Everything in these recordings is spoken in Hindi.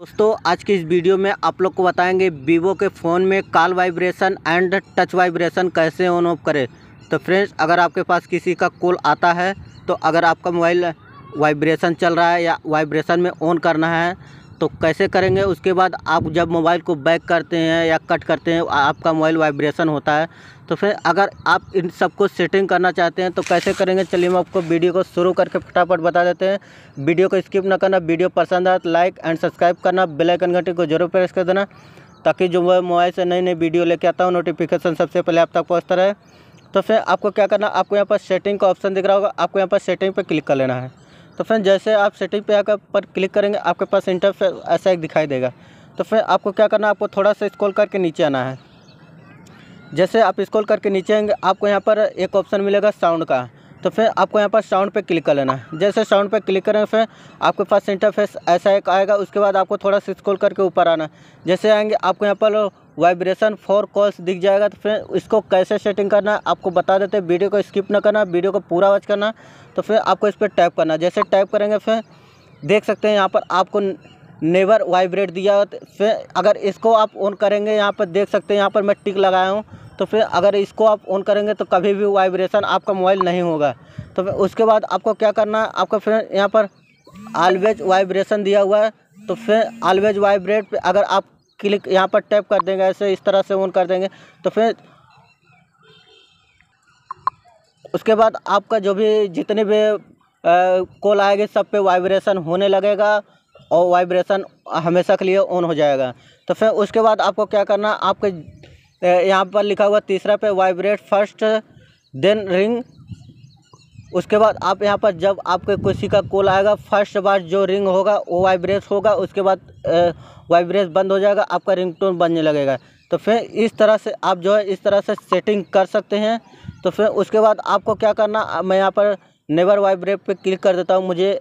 दोस्तों आज की इस वीडियो में आप लोग को बताएंगे वीवो के फ़ोन में call vibration and touch vibration कैसे ऑन ऑफ करें तो फ्रेंड्स अगर आपके पास किसी का कॉल आता है तो अगर आपका मोबाइल वाइब्रेशन चल रहा है या वाइब्रेशन में ऑन करना है तो कैसे करेंगे उसके बाद आप जब मोबाइल को बैक करते हैं या कट करते हैं आपका मोबाइल वाइब्रेशन होता है तो फिर अगर आप इन सबको सेटिंग करना चाहते हैं तो कैसे करेंगे चलिए मैं आपको वीडियो को शुरू करके फटाफट बता देते हैं वीडियो को स्किप ना करना वीडियो पसंद आए तो लाइक एंड सब्सक्राइब करना बेलाइकन घंटी को जरूर प्रेस कर देना ताकि जो मैं मोबाइल से नई नई वीडियो लेके आता हूँ नोटिफिकेशन सबसे पहले आप तक पहुँचता रहे तो फिर आपको क्या करना आपको यहाँ पर सेटिंग का ऑप्शन दिख रहा होगा आपको यहाँ पर सेटिंग पर क्लिक कर लेना है तो फिर जैसे आप सेटिंग पे आकर पर क्लिक करेंगे आपके पास इंटरफेस ऐसा एक दिखाई देगा तो फिर आपको क्या करना है आपको थोड़ा सा स्क्रॉल करके नीचे आना है जैसे आप स्क्रॉल करके नीचे आएंगे आपको यहाँ पर एक ऑप्शन मिलेगा साउंड का तो फिर आपको यहाँ पर साउंड पे क्लिक कर लेना है जैसे साउंड पे क्लिक करें फिर आपके पास इंटरफेस ऐसा एक आएगा उसके बाद आपको थोड़ा स्क्रॉल करके ऊपर आना जैसे आएंगे आपको यहाँ पर वाइब्रेशन फॉर कॉल्स दिख जाएगा तो फिर इसको कैसे सेटिंग करना है आपको बता देते हैं वीडियो को स्किप ना करना वीडियो को पूरा वॉच करना तो फिर आपको इस पर टाइप करना जैसे टाइप करेंगे फिर देख सकते हैं यहाँ पर आपको नेवर वाइब्रेट दिया फिर अगर इसको आप ऑन करेंगे यहाँ पर देख सकते हैं यहाँ पर मैं टिक लगाया हूँ तो फिर अगर इसको आप ऑन करेंगे तो कभी भी वाइब्रेशन आपका मोबाइल नहीं होगा तो फिर उसके बाद आपको क्या करना है आपको फिर यहाँ पर आलवेज वाइब्रेशन दिया हुआ है तो फिर आलवेज वाइब्रेट पे अगर आप क्लिक यहाँ पर टैप कर देंगे ऐसे इस तरह से ऑन कर देंगे तो फिर उसके बाद आपका जो भी जितने भी कॉल आएगी सब पे वाइब्रेशन होने लगेगा और वाइब्रेशन हमेशा के लिए ऑन हो जाएगा तो फिर उसके बाद आपको क्या करना आपके यहाँ पर लिखा हुआ तीसरा पे वाइब्रेट फर्स्ट देन रिंग उसके बाद आप यहाँ पर जब आपके किसी का कॉल आएगा फर्स्ट बार जो रिंग होगा वो वाइब्रेस होगा उसके बाद वाइब्रेस बंद हो जाएगा आपका रिंगटोन बनने लगेगा तो फिर इस तरह से आप जो है इस तरह से सेटिंग कर सकते हैं तो फिर उसके बाद आपको क्या करना मैं यहाँ पर नेवर वाइब्रेट पे क्लिक कर देता हूँ मुझे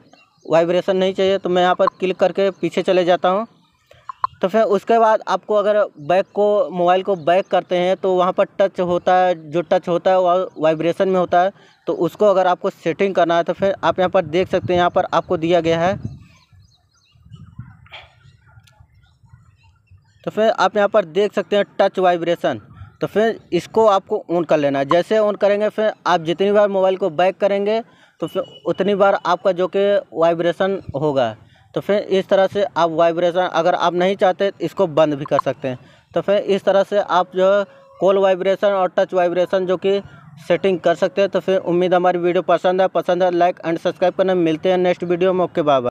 वाइब्रेशन नहीं चाहिए तो मैं यहाँ पर क्लिक करके पीछे चले जाता हूँ तो फिर उसके बाद आपको अगर बैक को मोबाइल को बैक करते हैं तो वहाँ पर टच होता है जो टच होता है वह वाइब्रेशन में होता है तो उसको अगर आपको सेटिंग करना है तो फिर आप यहाँ पर देख सकते हैं यहाँ पर आपको दिया गया है तो फिर आप यहाँ पर देख सकते हैं टच वाइब्रेशन तो फिर इसको आपको ऑन कर लेना है जैसे ऑन करेंगे फिर आप जितनी बार मोबाइल को बैक करेंगे तो फिर उतनी बार आपका जो कि वाइब्रेशन होगा तो फिर इस तरह से आप वाइब्रेशन अगर आप नहीं चाहते इसको बंद भी कर सकते हैं तो फिर इस तरह से आप जो है कॉल वाइब्रेशन और टच वाइब्रेशन जो कि सेटिंग कर सकते हैं तो फिर उम्मीद हमारी वीडियो पसंद है पसंद है लाइक एंड सब्सक्राइब करना मिलते हैं नेक्स्ट वीडियो में ओके बाय